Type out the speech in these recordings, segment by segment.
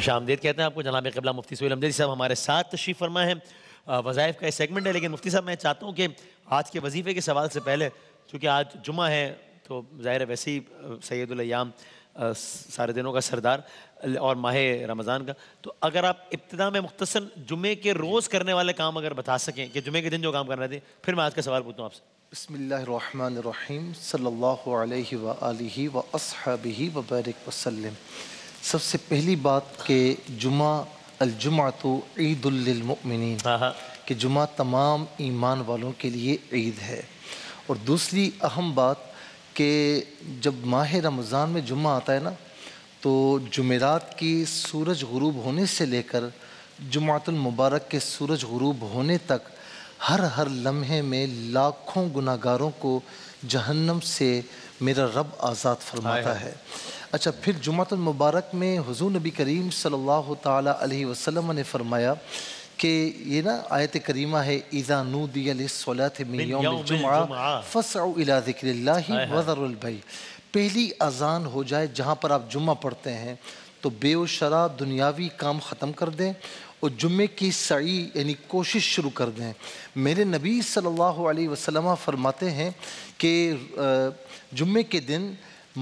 खुश आमदेद कहते हैं आपको जनाब कबला मुफ्ती सोई अमदेदी साहब हमारे साथ तशरीफ़ फरमा है वज़ाइफ का एक सेगमेंट है लेकिन मुफ्ती साहब मैं चाहता हूँ कि आज के वजीफ़े के सवाल से पहले चूँकि आज जुमा है तो ज़ाहिर वैसे ही सैदुलयाम सारे दिनों का सरदार और माह रमज़ान का तो अगर आप इब्तदा में मुख्तसर जुमे के रोज़ करने वाले काम अगर बता सकें कि जुमे के दिन जो काम करना थे फिर मैं आज का सवाल पूछता हूँ आपसे बसमीम सल्ला वसहबी वबरक वसलम सबसे पहली बात के जुमा अलजुमा तो ईदमिन कि जुमा तमाम ईमान वालों के लिए ईद है और दूसरी अहम बात कि जब माह रमज़ान में जुमा आता है ना तो जुमेरात की सूरज गरूब होने से लेकर मुबारक के सूरज गरूब होने तक हर हर लम्हे में लाखों गुनागारों को जहन्नम से मेरा रब आज़ाद फरमाता है, है। अच्छा फिर जुमात मुबारक में हुजूर नबी करीम सल्लल्लाहु अलैहि वसल्लम ने फरमाया कि ये ना आयत करीमा है इज़ा नूदियालाही पहली अजान हो जाए जहाँ पर आप जुम्मा पढ़ते हैं तो बेवशरा दुनियावी काम ख़त्म कर दें और जुम्मे की सही यानी कोशिश शुरू कर दें मेरे नबी सल्लल्लाहु अलैहि वसल्लम फरमाते हैं कि जुम्मे के दिन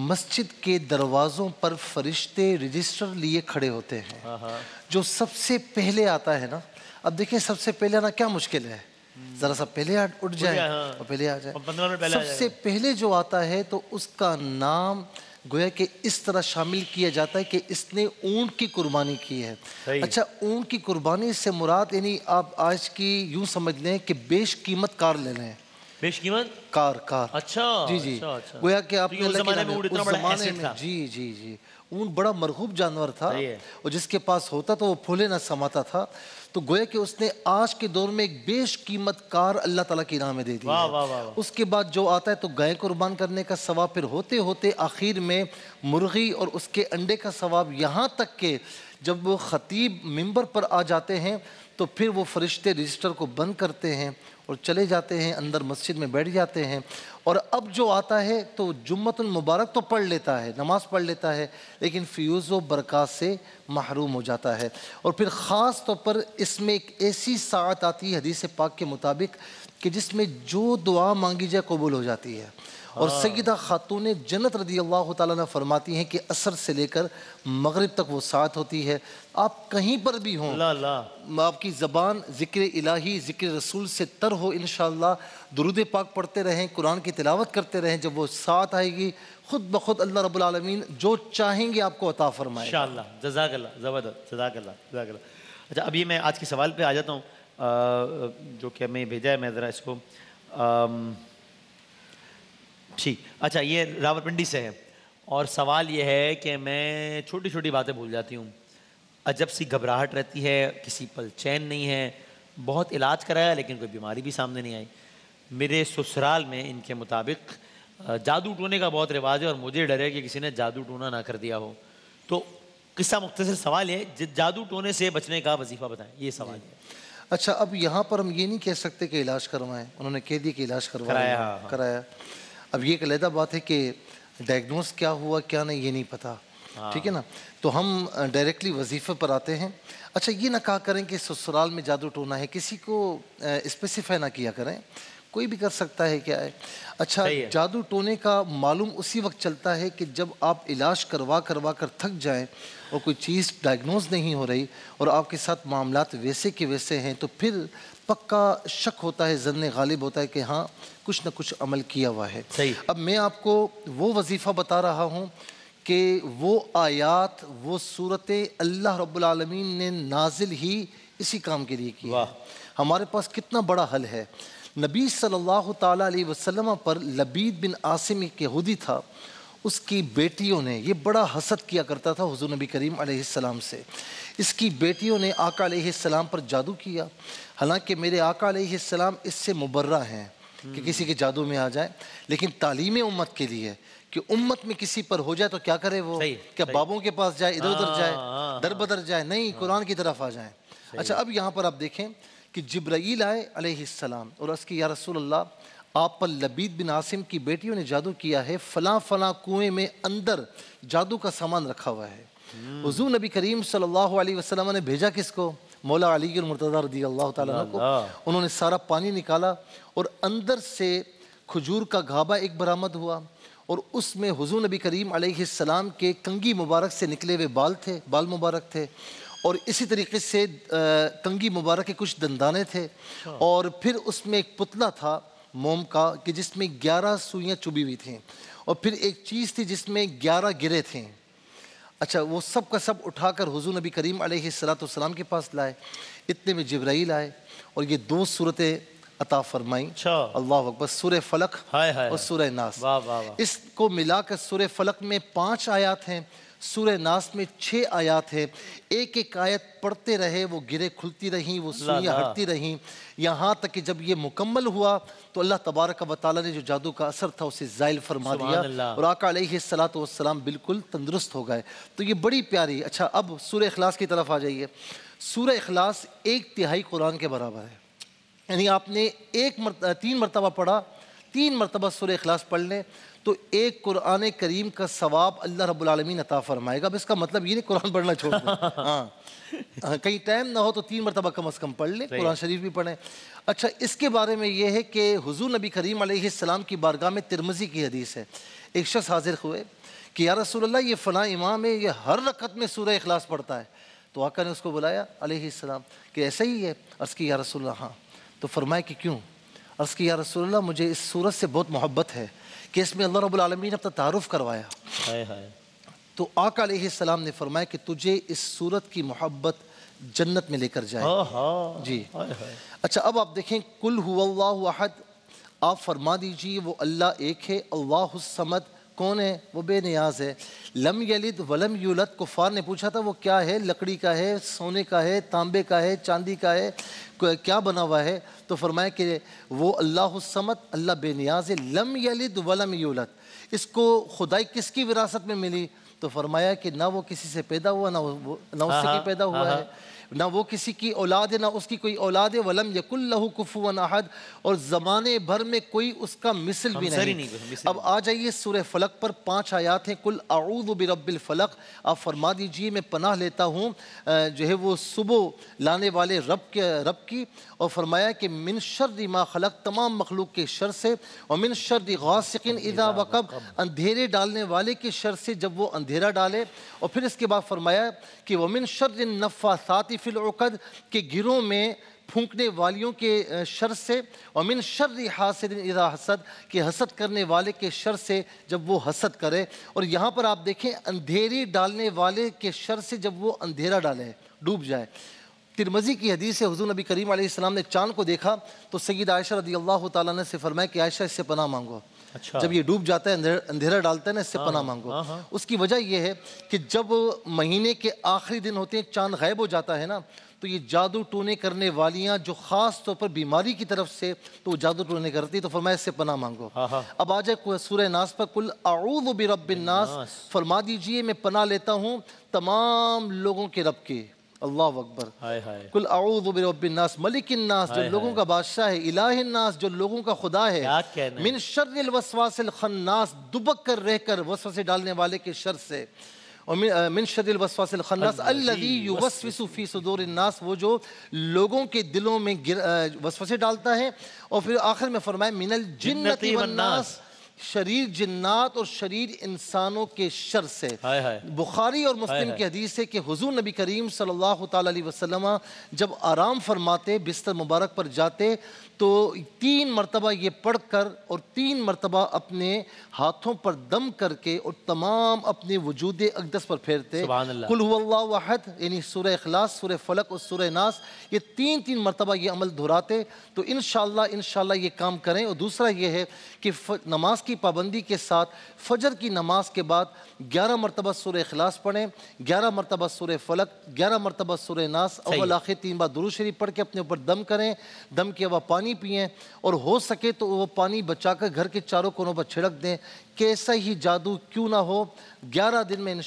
मस्जिद के दरवाज़ों पर फरिश्ते रजिस्टर लिए खड़े होते हैं हाँ, हाँ। जो सबसे पहले आता है ना अब देखिए सबसे पहले आना क्या मुश्किल है हम्म। जरा सा पहले उठ जाए हाँ। और पहले आ जाए सबसे पहले जो आता है तो उसका नाम गोया के इस तरह शामिल किया जाता है कि इसने ऊंट की कुर्बानी की है अच्छा ऊंट की कुर्बानी से मुराद यानी आप आज की यूं समझ लें कि बेश कीमत कार ले लें बेशकीमत कार कार अच्छा जी जी अच्छा, अच्छा। गोया कि तो आपने उस जमाने में उस जमाने में जी जी जी ऊन बड़ा मरहूब जानवर था और जिसके पास होता तो वो फूले ना समाता था तो गोया कि उसने आज के दौर में एक बेश कीमत कार अल्लाह ताला की नाम में दे दी है उसके बाद जो आता है तो गाय कुर्बान करने का सवाब फिर होते होते आखिर में मुर्गी और उसके अंडे का सवाब यहाँ तक के जब वो ख़तीब मंबर पर आ जाते हैं तो फिर वो फरिश्ते रजिस्टर को बंद करते हैं और चले जाते हैं अंदर मस्जिद में बैठ जाते हैं और अब जो आता है तो जुम्मतुल मुबारक तो पढ़ लेता है नमाज पढ़ लेता है लेकिन फ्यूज़ व बरक़ात से महरूम हो जाता है और फिर ख़ास तौर पर इसमें एक ऐसी सात आती है हदीस पाक के मुताबिक कि जिसमें जो दुआ मांगी जाए कबूल हो जाती है और हाँ। सईदा खातून जन्नत रदी अल्लाह तरमाती फरमाती हैं कि असर से लेकर मगरब तक वो साथ होती है आप कहीं पर भी हों आपकी ज़बान ज़िक्र इलाही ज़िक्र रसूल से तर हो इन दरूद पाक पढ़ते रहें कुरान की तिलावत करते रहें जब वो साथ आएगी खुद ब खुद अल्लाह रबालमीन जो चाहेंगे आपको अता फरमाए जजाकल्ला अच्छा अभी मैं आज के सवाल पर आ जाता हूँ जो कि हमें भेजा है मैं ज़रा इसको ठीक अच्छा ये रावलपिंडी से है और सवाल ये है कि मैं छोटी छोटी बातें भूल जाती हूँ अजब सी घबराहट रहती है किसी पल चैन नहीं है बहुत इलाज कराया लेकिन कोई बीमारी भी सामने नहीं आई मेरे ससुराल में इनके मुताबिक जादू टोने का बहुत रिवाज है और मुझे डर है कि किसी ने जादू टोना ना कर दिया हो तो किस्सा मुख्तर सवाल है जादू टोने से बचने का वजीफा बताएं ये सवाल है अच्छा अब यहाँ पर हम ये नहीं कह सकते कि इलाज करवाएं उन्होंने कह दिया कि इलाज करवाया हाँ, हाँ। कराया अब ये एक अलहदा बात है कि डायग्नोस क्या हुआ क्या नहीं ये नहीं पता हाँ। ठीक है ना तो हम डायरेक्टली वजीफे पर आते हैं अच्छा ये ना कहा करें कि ससुराल में जादू टोना है किसी को स्पेसिफाई ना किया करें कोई भी कर सकता है क्या है अच्छा है। जादू टोने का मालूम उसी वक्त चलता है कि जब आप इलाज करवा करवा कर थक जाएं और कोई चीज़ डायग्नोज नहीं हो रही और आपके साथ मामला वैसे के वैसे हैं तो फिर पक्का शक होता है जन गालिब होता है कि हाँ कुछ ना कुछ अमल किया हुआ है सही अब मैं आपको वो वजीफ़ा बता रहा हूँ कि वो आयात वो सूरत अल्लाह रब्लमीन ने नाजिल ही इसी काम के लिए की हमारे पास कितना बड़ा हल है नबी सल्लल्लाहु अलैहि वसल्लम पर लबीद बिन आसिम एक यहूदी था उसकी बेटियों ने ये बड़ा हसद किया करता था हुजूर नबी करीम अलैहिस्सलाम से इसकी बेटियों ने आका अलैहिस्सलाम पर जादू किया हालांकि मेरे आका अलैहिस्सलाम इससे मुबर्रा हैं कि हम्म। किसी के जादू में आ जाए लेकिन तालीम उम्मत के लिए कि उम्मत में किसी पर हो जाए तो क्या करे वो क्या बाबों के पास जाए इधर उधर हाँ, जाए हाँ। दर बदर जाए नहीं हाँ। कुरान की तरफ आ जाए अच्छा अब यहाँ पर आप देखें कि जब्राइल आए अलैहिस्सलाम और उसकी या रसूल अल्लाह आप पर लबीद बिन आसिम की बेटियों ने जादू किया है फला फला कुएं में अंदर जादू का सामान रखा हुआ है हजू हम्म। नबी करीम सल्लल्लाहु अलैहि वसल्लम ने भेजा किसको मौला अली मुर्तज़ा रदी अल्लाह ताला को उन्होंने सारा पानी निकाला और अंदर से खजूर का घाबा एक बरामद हुआ और उसमें हुजूर नबी करीम सलाम के कंगी मुबारक से निकले हुए बाल थे बाल मुबारक थे और इसी तरीके से आ, कंगी मुबारक के कुछ दंदाने थे अच्छा। और फिर उसमें एक पुतला था मोम का कि जिसमें ग्यारह सुइयाँ चुभी हुई थी और फिर एक चीज़ थी जिसमें ग्यारह गिरे थे अच्छा वो सब का सब उठाकर हुजूर नबी करीम सलाम के पास लाए इतने में जब्राइल आए और ये दो सूरतें अता फरमाई अच्छा। अल्लाह अकबर सुर फलक हाय हाय और सुर नास इसको मिलाकर सूर्य फलक में पांच आयात हैं सूर्य नास में छः आयात है एक एक आयत पढ़ते रहे वो गिरे खुलती रहीं वो सुइयाँ हटती रहीं यहाँ तक कि जब ये मुकम्मल हुआ तो अल्लाह तबारक व ने जो जादू का असर था उसे ज़ायल फरमा दिया और आका सलात वसलाम बिल्कुल तंदुरुस्त हो गए तो ये बड़ी प्यारी अच्छा अब सूर्य अखलास की तरफ आ जाइए सूर्य अखलास एक तिहाई कुरान के बराबर है यानी आपने एक मरत, तीन मरतबा पढ़ा तीन मरतबा सुर अखलास पढ़ लें तो एक कुरान करीम का सवाब अल्लाह रबालमीन अता फ़रमाएगा अब इसका मतलब ये नहीं कुरान पढ़ना छोड़ हाँ।, हाँ कहीं टाइम ना हो तो तीन मरतबा कम अज़ कम पढ़ लें कुरान शरीफ भी पढ़ें अच्छा इसके बारे में यह है कि हजू नबी करीम आसमाम की बारगाह में तिरमजी की हदीस है एक शख्स हाजिर हुए कि या रसोल्ला ये फ़लाँ इमाम है ये हर रकत में सूर्य अखलास पढ़ता है तो आका ने उसको बुलाया अलैहिस्सलाम कि ऐसा ही है अर्ज़ की या रसोल्ला हाँ तो फरमाए कि क्यों अर्ज़ की या रसोल्ला मुझे इस सूरत से बहुत मोहब्बत है कि इसमें अल्लाह रबालमी ने अपना तारुफ़ करवाया हाय हाय तो आकाम ने फरमाया कि तुझे इस सूरत की मोहब्बत जन्नत में लेकर जाए जी आए आए। अच्छा अब आप देखें कुल हुआ हुआहद आप फरमा दीजिए वो अल्लाह एक है अल्लाह समद कौन है वो बेनियाज है लम यलिद वलम यूलत कुफार ने पूछा था वो क्या है लकड़ी का है सोने का है तांबे का है चांदी का है क्या बना हुआ है तो फरमाया कि वो अल्लाह समत अल्लाह बेनियाज है लम यलिद वलम यूलत इसको खुदाई किसकी विरासत में मिली तो फरमाया कि ना वो किसी से पैदा हुआ ना वो ना उससे हाँ, हाँ। पैदा हुआ हाँ, है ना वो किसी की औलाद है ना उसकी कोई औलाद है वलम यकुल्लहु कुफुवन अहद और ज़माने भर में कोई उसका मिसल भी नहीं, नहीं अब आ जाइए सूर्य फलक पर पाँच आयात हैं कुल आऊद बिरबिल फलक आप फरमा दीजिए मैं पनाह लेता हूँ जो है वो सुबह लाने वाले रब के रब की और फरमाया कि मिन शर्द मा खलक तमाम मखलूक के शर से और मिन शर्द गासिकिन इदा वकब अंधेरे डालने वाले के शर से जब वो अंधेरा डाले और फिर इसके बाद फरमाया कि वमिन नफ़ा नफ़ासाती फिलउक़द के गिरोह में फूंकने वालियों के शर से और मिन शर हासद इदा हसद के हसद करने वाले के शर से जब वो हसद करे और यहाँ पर आप देखें अंधेरी डालने वाले के शर से जब वो अंधेरा डाले डूब जाए तिरमजी की हदीस से हजू नबी करीम आसमाम ने चांद को देखा तो सैद आयशा रदी अल्लाह ताली से फरमाया कि आयशा इससे पनाह मांगो अच्छा। जब ये डूब जाता है अंधेरा डालता है ना इससे हाँ, पना मांगो हाँ, हाँ। उसकी वजह यह है कि जब महीने के आखिरी दिन होते हैं चांद गायब हो जाता है ना तो ये जादू टोने करने वालियाँ जो ख़ास तौर पर बीमारी की तरफ से तो जादू टोने करती तो फरमाया इससे पना मांगो अब आ जाए सूर्य नास पर कुल आऊद बिरबिन नास फरमा दीजिए मैं पना लेता हूँ तमाम लोगों के रब के अल्लाह अकबर हाय हाय कुल अऊज़ुबिरब्बिन्नास मलिकिन्नास जो लोगों का बादशाह है इलाहिन्नास जो लोगों का खुदा है मिन शर्रिल वसवासिल खन्नास दुबक कर रहकर से डालने वाले के शर से और खन्नास वो जो लोगों के दिलों में वसवसे डालता है और फिर आखिर में फरमाए मिनल जिन्नति वन्नास शरीर जन्नात और शरीर इंसानों के शर से हाय हाय बुखारी और मुस्लिम की हदीस है कि हुजूर नबी करीम सल्लल्लाहु अलैहि वसल्लम जब आराम फरमाते बिस्तर मुबारक पर जाते तो तीन मरतबा ये पढ़ कर और तीन मरतबा अपने हाथों पर दम करके और तमाम अपने वजूद अकदस पर फेरते कुल्लाहद यानी सुर अखलास सुर फलक और सुरह नास ये तीन तीन मरतबा ये अमल दोहराते तो इन शाला इन ये काम करें और दूसरा ये है कि नमाज की पाबंदी के साथ फजर की नमाज के बाद ग्यारह मरतबा सुर अखलास पढ़ें ग्यारह मरतबा सुर फलक ग्यारह मरतबा सुर नास अव्वल आखिर तीन बार दुरू शरीफ पढ़ के अपने ऊपर दम करें दम के हवा पानी पिए और हो सके तो वह पानी बचा कर घर के चारों कोनों पर छिड़क दें कैसा ही जादू क्यों ना हो ग्यारह दिन में इन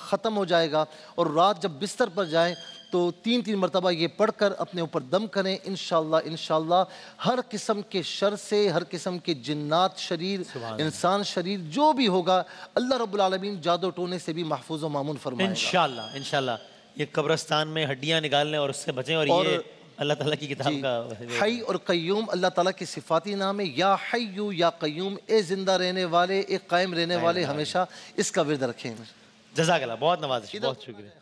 ख़त्म हो जाएगा और रात जब बिस्तर पर जाएँ तो तीन तीन मरतबा ये पढ़ कर अपने ऊपर दम करें इन शाह हर किस्म के शर से हर किस्म के जन्नात शरीर इंसान शरीर जो भी होगा अल्लाह रबालमीन जादो टोने से भी महफूज व मामून फरमाए इन शाला ये कब्रस्तान में हड्डियाँ निकालने और उससे बचें और, और ये अल्लाह ताला की किताब का हई और कयूम अल्लाह ताला के सिफाती नाम है या हयू या कयूम ए जिंदा रहने वाले ए कायम रहने वाले हमेशा इसका विरद रखें जजाकला बहुत नवाजिश तो बहुत शुक्रिया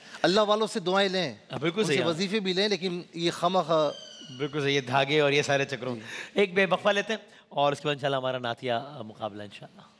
अल्लाह वालों से दुआएं लें हाँ, बिल्कुल सही वजीफे भी लें लेकिन ये खमा बिल्कुल सही धागे और ये सारे चक्रों एक बेबकफा लेते हैं और उसके बाद इंशाल्लाह हमारा नातिया मुकाबला इंशाल्लाह